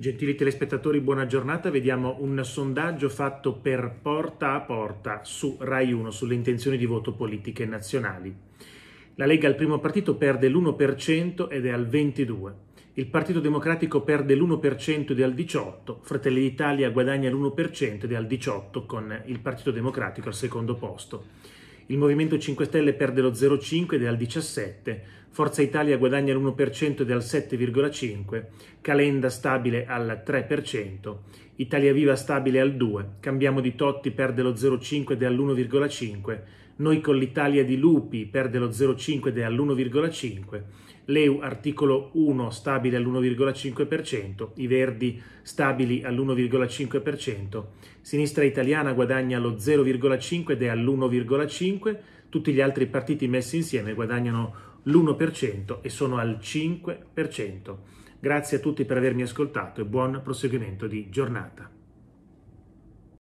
Gentili telespettatori, buona giornata. Vediamo un sondaggio fatto per porta a porta su Rai 1 sulle intenzioni di voto politiche nazionali. La Lega al primo partito perde l'1% ed è al 22%. Il Partito Democratico perde l'1% ed è al 18%. Fratelli d'Italia guadagna l'1% ed è al 18% con il Partito Democratico al secondo posto. Il Movimento 5 Stelle perde lo 0,5 ed è al 17%. Forza Italia guadagna l'1% ed è al 7,5%, Calenda stabile al 3%, Italia Viva stabile al 2%, Cambiamo di Totti perde lo 0,5% ed è all'1,5%, Noi con l'Italia di Lupi perde lo 0,5% ed è all'1,5%, Leu articolo 1 stabile all'1,5%, i Verdi stabili all'1,5%, Sinistra Italiana guadagna lo 0,5 ed è all'1,5%, tutti gli altri partiti messi insieme guadagnano l'1% e sono al 5%. Grazie a tutti per avermi ascoltato e buon proseguimento di giornata.